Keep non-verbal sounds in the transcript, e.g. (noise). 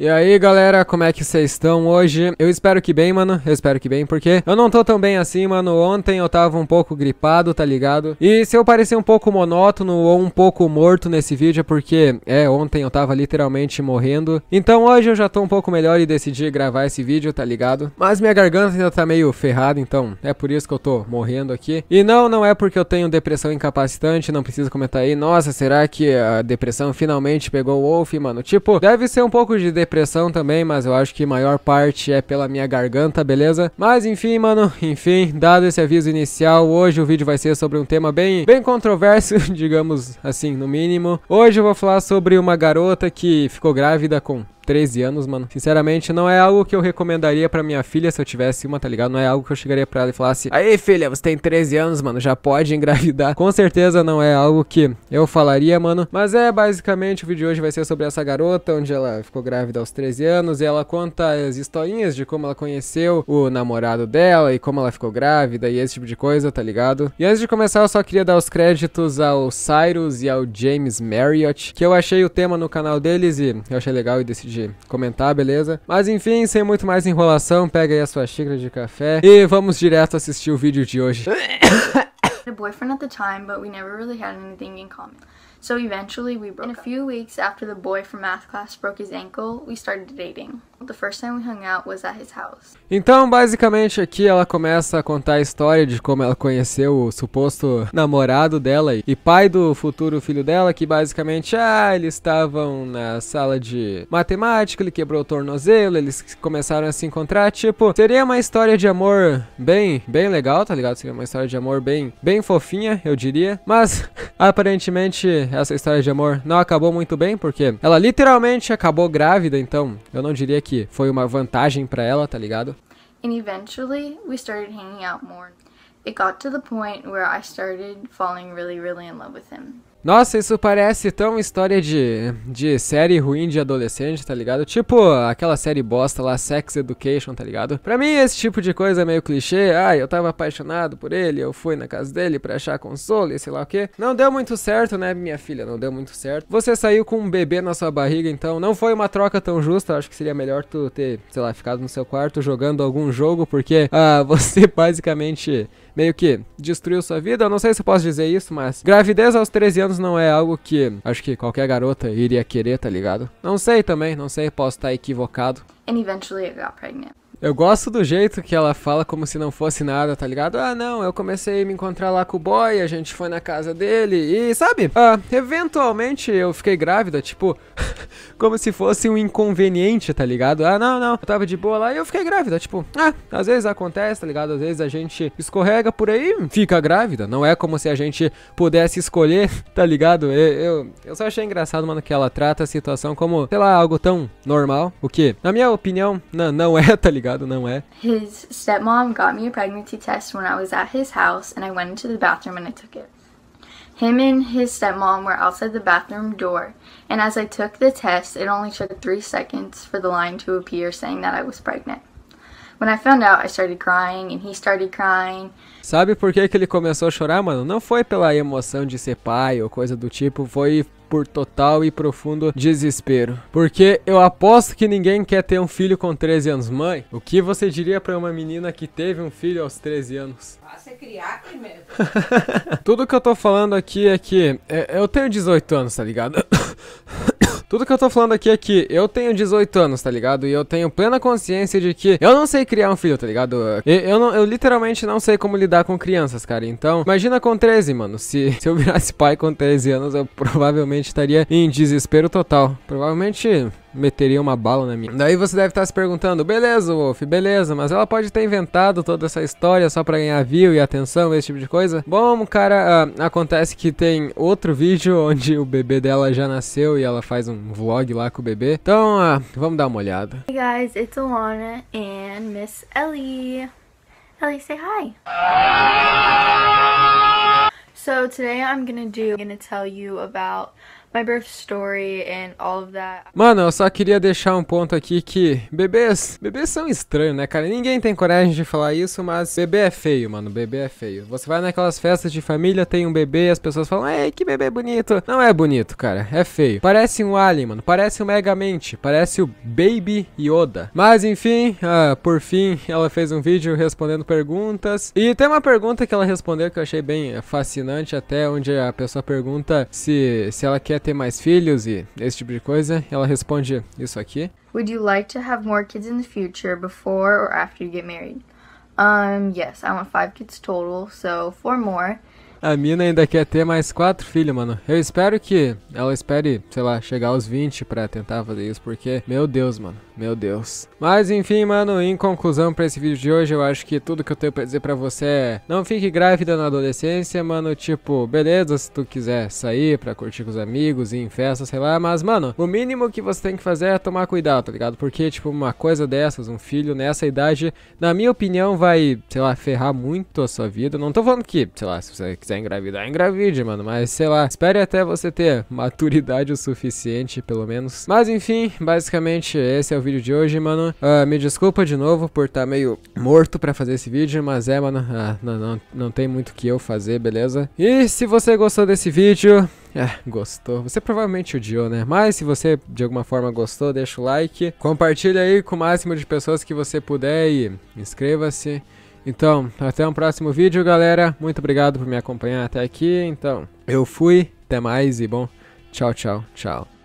E aí, galera, como é que vocês estão hoje? Eu espero que bem, mano. Eu espero que bem, porque eu não tô tão bem assim, mano. Ontem eu tava um pouco gripado, tá ligado? E se eu parecer um pouco monótono ou um pouco morto nesse vídeo é porque, é, ontem eu tava literalmente morrendo. Então hoje eu já tô um pouco melhor e decidi gravar esse vídeo, tá ligado? Mas minha garganta ainda tá meio ferrada, então é por isso que eu tô morrendo aqui. E não, não é porque eu tenho depressão incapacitante, não precisa comentar aí. Nossa, será que a depressão finalmente pegou o Wolf, mano? Tipo, deve ser um pouco de depressão depressão também, mas eu acho que maior parte é pela minha garganta, beleza? Mas enfim, mano, (laughs) enfim, dado esse aviso inicial, hoje o vídeo vai ser sobre um tema bem, bem controverso, (laughs) digamos assim, no mínimo. Hoje eu vou falar sobre uma garota que ficou grávida com 13 anos, mano. Sinceramente, não é algo que eu recomendaria pra minha filha se eu tivesse uma, tá ligado? Não é algo que eu chegaria pra ela e falasse: Aí, filha, você tem 13 anos, mano, já pode engravidar. Com certeza não é algo que eu falaria, mano. Mas é, basicamente, o vídeo de hoje vai ser sobre essa garota, onde ela ficou grávida aos 13 anos e ela conta as historinhas de como ela conheceu o namorado dela e como ela ficou grávida e esse tipo de coisa, tá ligado? E antes de começar, eu só queria dar os créditos ao Cyrus e ao James Marriott, que eu achei o tema no canal deles e eu achei legal e decidi comentar, beleza? Mas enfim, sem muito mais enrolação, pega aí a sua xícara de café e vamos direto assistir o vídeo de hoje. a (coughs) boyfriend at the time, but we never really had anything in common. So eventually we broke In a few weeks after the boy from math class broke his ankle, we started dating. Então, basicamente, aqui ela começa a contar a história de como ela conheceu o suposto namorado dela e pai do futuro filho dela, que basicamente, ah, eles estavam na sala de matemática, ele quebrou o tornozelo, eles começaram a se encontrar, tipo, seria uma história de amor bem, bem legal, tá ligado? Seria uma história de amor bem, bem fofinha, eu diria, mas (laughs) aparentemente essa história de amor não acabou muito bem, porque ela literalmente acabou grávida, então eu não diria que que foi uma vantagem para ela, tá ligado? And eventually we started hanging out more. It got to the point where I started falling really, really in love with him. Nossa, isso parece tão história de, de série ruim de adolescente, tá ligado? Tipo aquela série bosta lá, Sex Education, tá ligado? Pra mim, esse tipo de coisa é meio clichê. Ah, eu tava apaixonado por ele, eu fui na casa dele pra achar console e sei lá o que. Não deu muito certo, né, minha filha? Não deu muito certo. Você saiu com um bebê na sua barriga, então não foi uma troca tão justa. Acho que seria melhor tu ter, sei lá, ficado no seu quarto jogando algum jogo, porque ah, (laughs) você basicamente meio que destruiu sua vida. Eu não sei se eu posso dizer isso, mas gravidez aos 13 anos menos não é algo que acho que qualquer garota iria querer, tá ligado? Não sei também, não sei, posso estar equivocado. And eventually I got pregnant. Eu gosto do jeito que ela fala como se não fosse nada, tá ligado? Ah, não, eu comecei a me encontrar lá com o boy, a gente foi na casa dele e, sabe? Ah, eventualmente eu fiquei grávida, tipo, (laughs) como se fosse um inconveniente, tá ligado? Ah, não, não, eu tava de boa lá e eu fiquei grávida. Tipo, ah, às vezes acontece, tá ligado? Às vezes a gente escorrega por aí, fica grávida. Não é como se a gente pudesse escolher, (laughs) tá ligado? Eu, eu, eu só achei engraçado, mano, que ela trata a situação como, sei lá, algo tão normal. O que, na minha opinião, não, não é, (laughs) tá ligado? Não é. His stepmom got me a pregnancy test when I was at his house and I went into the bathroom and I took it. Him and his stepmom were outside the bathroom door, and as I took the test, it only took three seconds for the line to appear saying that I was pregnant. When I found out, I started crying and he started crying. Sabe por que, que ele começou a chorar, mano? Não foi pela emoção de ser pai ou coisa do tipo, foi por total e profundo desespero. Porque eu aposto que ninguém quer ter um filho com 13 anos. Mãe, o que você diria para uma menina que teve um filho aos 13 anos? Ah, criar (laughs) Tudo que eu tô falando aqui é que é, eu tenho 18 anos, tá ligado? (laughs) Tudo que eu tô falando aqui é que eu tenho 18 anos, tá ligado? E eu tenho plena consciência de que eu não sei criar um filho, tá ligado? Eu, eu, não, eu literalmente não sei como lidar com crianças, cara. Então, imagina com 13, mano. Se, (laughs) se eu virasse pai com 13 anos, eu provavelmente estaria em desespero total. Provavelmente meteria uma bala na minha. Daí você deve estar se perguntando, beleza, Wolf, beleza, mas ela pode ter inventado toda essa história só pra ganhar view e atenção, esse tipo de coisa. Bom, cara, uh, acontece que tem outro vídeo (laughs) onde o bebê dela já nasceu e ela faz um vlog lá com o bebê. Então, uh, vamos dar uma olhada. Hey guys, it's Alana and Miss Ellie. Ellie, say hi. So today I'm gonna do, I'm gonna tell you about my birth story and all of that. Mano, eu só queria deixar um ponto aqui que bebês, bebês são estranhos, né, cara? Ninguém tem coragem de falar isso, mas bebê é feio, mano, bebê é feio. Você vai naquelas festas de família, tem um bebê as pessoas falam: "Ei, que bebê bonito". Não é bonito, cara, é feio. Parece um alien, mano, parece um Megamente, parece o Baby Yoda. Mas enfim, ah, por fim, ela fez um vídeo respondendo perguntas e tem uma pergunta que ela respondeu que eu achei bem eh, fascinante até onde a pessoa pergunta se se ela quer ter ter mais filhos e esse tipo de coisa, ela responde isso aqui. Would you like to have more kids in the future before or after you get married? Um, yes, I want five kids total, so four more, a mina ainda quer ter mais quatro filhos, mano. Eu espero que ela espere, sei lá, chegar aos 20 pra tentar fazer isso, porque, meu Deus, mano, meu Deus. Mas enfim, mano, em conclusão pra esse vídeo de hoje, eu acho que tudo que eu tenho pra dizer pra você é: não fique grávida na adolescência, mano. Tipo, beleza, se tu quiser sair pra curtir com os amigos, ir em festa, sei lá, mas, mano, o mínimo que você tem que fazer é tomar cuidado, tá ligado? Porque, tipo, uma coisa dessas, um filho nessa idade, na minha opinião, vai, sei lá, ferrar muito a sua vida. Não tô falando que, sei lá, se você quiser engravidar, engravide, mano. Mas sei lá, espere até você ter maturidade o suficiente, pelo menos. Mas enfim, basicamente esse é o vídeo de hoje, mano. Uh, me desculpa de novo por estar tá meio morto pra fazer esse vídeo, mas é, mano, ah, não, não, não tem muito o que eu fazer, beleza? E se você gostou desse vídeo, é, gostou. Você provavelmente odiou, né? Mas se você de alguma forma gostou, deixa o like. Compartilha aí com o máximo de pessoas que você puder e inscreva-se. Então, até um próximo vídeo, galera. Muito obrigado por me acompanhar até aqui. Então, eu fui, até mais e bom, tchau, tchau, tchau.